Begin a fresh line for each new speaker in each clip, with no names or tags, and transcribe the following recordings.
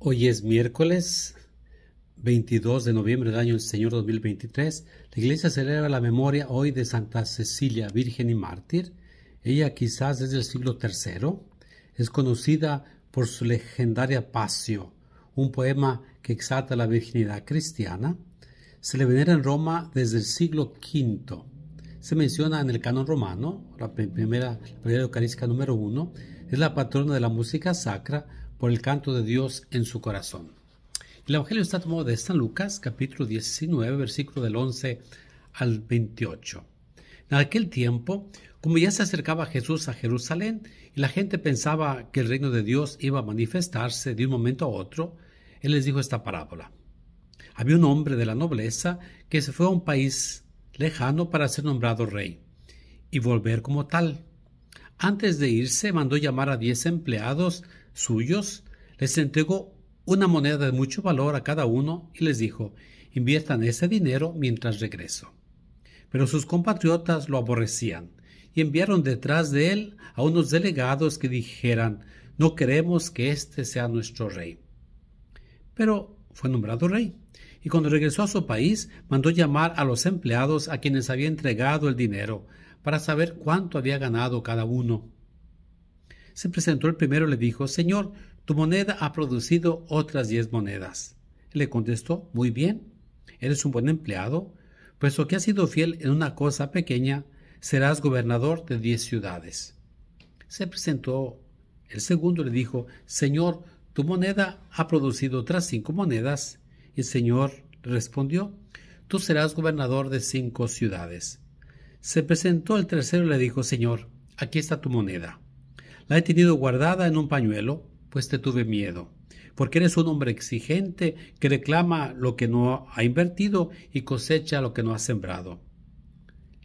Hoy es miércoles 22 de noviembre del año del Señor 2023. La iglesia celebra la memoria hoy de Santa Cecilia, Virgen y Mártir. Ella quizás desde el siglo III. Es conocida por su legendaria Pasio, un poema que exalta la virginidad cristiana. Se le venera en Roma desde el siglo V. Se menciona en el canon romano, la primera, la primera eucarística número uno. Es la patrona de la música sacra por el canto de Dios en su corazón. El Evangelio está tomado de San Lucas, capítulo 19, versículo del 11 al 28. En aquel tiempo, como ya se acercaba Jesús a Jerusalén y la gente pensaba que el reino de Dios iba a manifestarse de un momento a otro, Él les dijo esta parábola. Había un hombre de la nobleza que se fue a un país lejano para ser nombrado rey y volver como tal. Antes de irse mandó llamar a diez empleados suyos, les entregó una moneda de mucho valor a cada uno y les dijo, inviertan ese dinero mientras regreso. Pero sus compatriotas lo aborrecían y enviaron detrás de él a unos delegados que dijeran, no queremos que este sea nuestro rey. Pero fue nombrado rey, y cuando regresó a su país mandó llamar a los empleados a quienes había entregado el dinero para saber cuánto había ganado cada uno se presentó el primero y le dijo, Señor, tu moneda ha producido otras diez monedas. Le contestó, muy bien, eres un buen empleado, puesto que has sido fiel en una cosa pequeña, serás gobernador de diez ciudades. Se presentó el segundo y le dijo, Señor, tu moneda ha producido otras cinco monedas. Y el Señor respondió, tú serás gobernador de cinco ciudades. Se presentó el tercero y le dijo, Señor, aquí está tu moneda. La he tenido guardada en un pañuelo, pues te tuve miedo, porque eres un hombre exigente que reclama lo que no ha invertido y cosecha lo que no ha sembrado.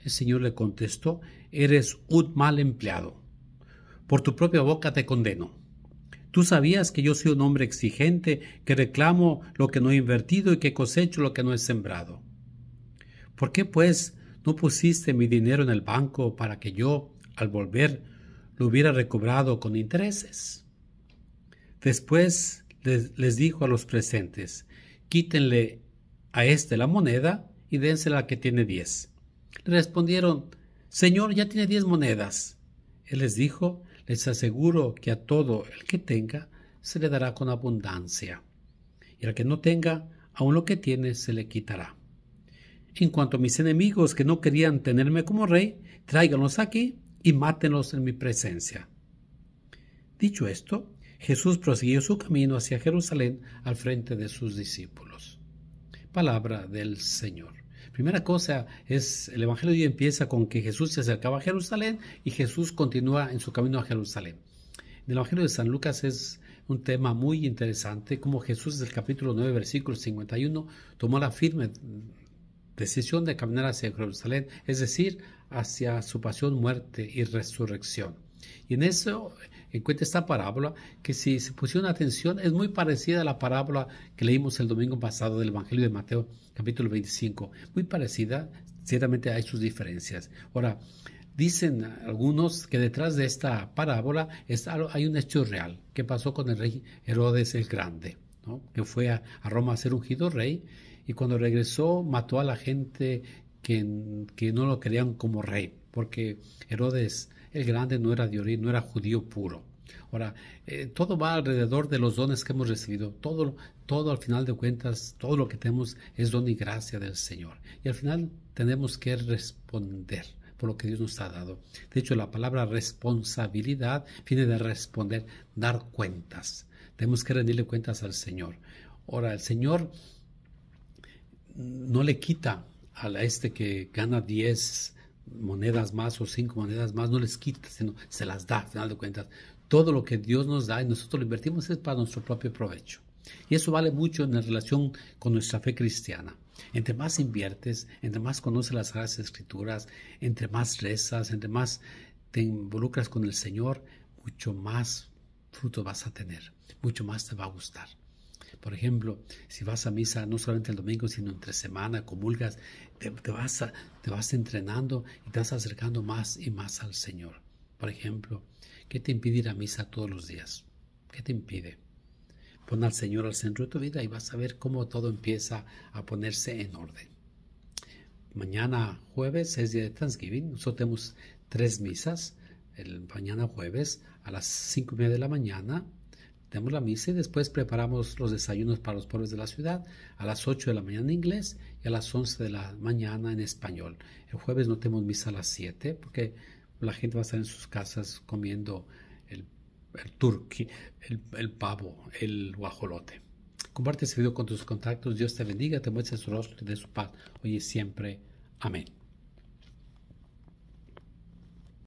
El Señor le contestó, eres un mal empleado. Por tu propia boca te condeno. Tú sabías que yo soy un hombre exigente, que reclamo lo que no he invertido y que cosecho lo que no he sembrado. ¿Por qué, pues, no pusiste mi dinero en el banco para que yo, al volver, lo hubiera recobrado con intereses. Después les, dijo a los presentes, quítenle a este la moneda y dénsela la que tiene diez. Le respondieron, Señor, ya tiene diez monedas. Él les dijo, les aseguro que a todo el que tenga se le dará con abundancia, y al que no tenga, aun lo que tiene se le quitará. En cuanto a mis enemigos que no querían tenerme como rey, tráiganlos aquí y mátenlos en mi presencia. Dicho esto, Jesús prosiguió su camino hacia Jerusalén al frente de sus discípulos. Palabra del Señor. Primera cosa es, el Evangelio de empieza con que Jesús se acercaba a Jerusalén y Jesús continúa en su camino a Jerusalén. el Evangelio de San Lucas es un tema muy interesante, como Jesús el capítulo 9, versículo 51, tomó la firme decisión de caminar hacia Jerusalén, es decir, hacia su pasión, muerte y resurrección. Y en eso encuentra esta parábola que si se pusieron atención es muy parecida a la parábola que leímos el domingo pasado del Evangelio de Mateo capítulo 25. Muy parecida, ciertamente hay sus diferencias. Ahora, dicen algunos que detrás de esta parábola hay un hecho real que pasó con el rey Herodes el Grande que fue a, Roma a ser ungido rey, y cuando regresó mató a la gente que, no lo querían como rey, porque Herodes el Grande no era de origen, no era judío puro. Ahora, eh, todo va alrededor de los dones que hemos recibido. Todo, todo al final de cuentas, todo lo que tenemos es don y gracia del Señor. Y al final tenemos que responder por lo que Dios nos ha dado. De hecho, la palabra responsabilidad viene de responder, dar cuentas. Tenemos que rendirle cuentas al Señor. Ahora, el Señor no le quita a este que gana 10 monedas más o 5 monedas más, no les quita, sino se las da, al final de cuentas. Todo lo que Dios nos da y nosotros lo invertimos es para nuestro propio provecho. Y eso vale mucho en relación con nuestra fe cristiana. Entre más inviertes, entre más conoces las grandes Escrituras, entre más rezas, entre más te involucras con el Señor, mucho más fruto vas a tener, mucho más te va a gustar. Por ejemplo, si vas a misa no solamente el domingo, sino entre semana, comulgas, te, vas, te vas entrenando y te vas acercando más y más al Señor. Por ejemplo, ¿qué te impide ir a misa todos los días? ¿Qué te impide? Pon al Señor al centro de tu vida y vas a ver cómo todo empieza a ponerse en orden. Mañana jueves es día de Thanksgiving. Nosotros tenemos tres misas el mañana jueves a las 5 y media de la mañana. Tenemos la misa y después preparamos los desayunos para los pobres de la ciudad a las 8 de la mañana en inglés y a las 11 de la mañana en español. El jueves no tenemos misa a las 7 porque la gente va a estar en sus casas comiendo el, el el, pavo, el guajolote. Comparte este video con tus contactos. Dios te bendiga, te muestre su rostro y de su paz. Hoy y siempre. Amén.